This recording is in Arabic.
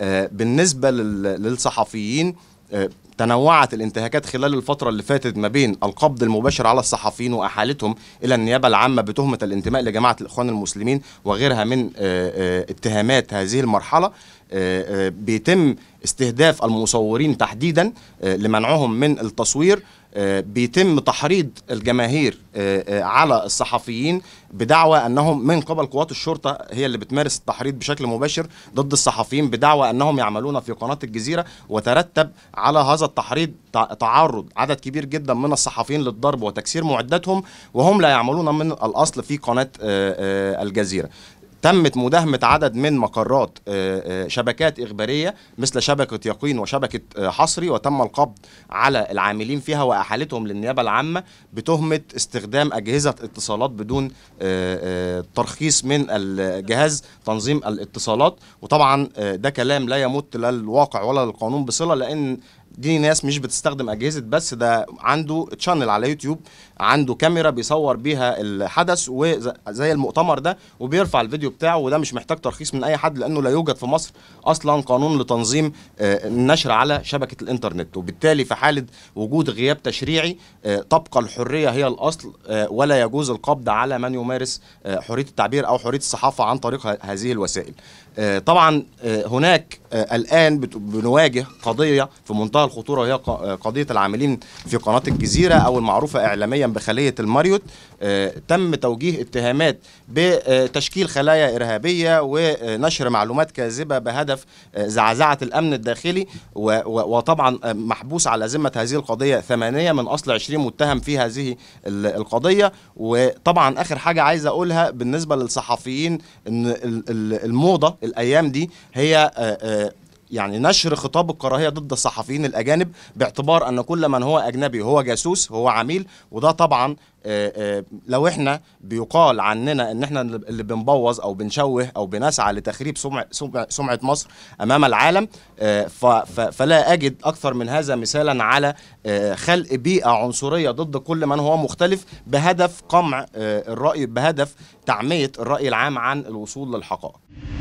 آه، بالنسبه للصحفيين آه، تنوعت الانتهاكات خلال الفترة اللي فاتت ما بين القبض المباشر على الصحفيين وأحالتهم إلى النيابة العامة بتهمة الانتماء لجماعة الإخوان المسلمين وغيرها من آه، آه، اتهامات هذه المرحلة آه، بيتم استهداف المصورين تحديدا لمنعهم من التصوير بيتم تحريض الجماهير على الصحفيين بدعوى انهم من قبل قوات الشرطه هي اللي بتمارس التحريض بشكل مباشر ضد الصحفيين بدعوى انهم يعملون في قناه الجزيره وترتب على هذا التحريض تعرض عدد كبير جدا من الصحفيين للضرب وتكسير معداتهم وهم لا يعملون من الاصل في قناه آه، آه، الجزيره تمت مداهمة عدد من مقرات آه، شبكات إخبارية مثل شبكة يقين وشبكة حصري وتم القبض على العاملين فيها وأحالتهم للنيابة العامة بتهمة استخدام أجهزة اتصالات بدون ترخيص من الجهاز تنظيم الاتصالات وطبعا ده كلام لا يمت لا الواقع ولا القانون بصلة لأن دي ناس مش بتستخدم اجهزه بس ده عنده تشانل على يوتيوب عنده كاميرا بيصور بيها الحدث وزي المؤتمر ده وبيرفع الفيديو بتاعه وده مش محتاج ترخيص من اي حد لانه لا يوجد في مصر اصلا قانون لتنظيم النشر آه، على شبكه الانترنت وبالتالي في حاله وجود غياب تشريعي آه، تبقى الحريه هي الاصل آه، ولا يجوز القبض على من يمارس حريه التعبير او حريه الصحافه عن طريق هذه الوسائل طبعا هناك الان بنواجه قضيه في منتهى الخطوره وهي قضيه العاملين في قناه الجزيره او المعروفه اعلاميا بخليه الماريوت آه، تم توجيه اتهامات بتشكيل خلايا ارهابيه ونشر معلومات كاذبه بهدف آه، زعزعه الامن الداخلي وطبعا آه، محبوس على ذمه هذه القضيه ثمانيه من اصل 20 متهم في هذه القضيه وطبعا اخر حاجه عايز اقولها بالنسبه للصحفيين ان الموضه الايام دي هي يعني نشر خطاب الكراهيه ضد الصحفيين الاجانب باعتبار ان كل من هو اجنبي هو جاسوس هو عميل وده طبعا آه، آه، لو احنا بيقال عننا ان احنا اللي بنبوظ او بنشوه او بنسعى لتخريب سمعه مصر امام العالم آه، فلا اجد اكثر من هذا مثالا على خلق بيئه عنصريه ضد كل من هو مختلف بهدف قمع الراي بهدف تعميه الراي العام عن الوصول للحقائق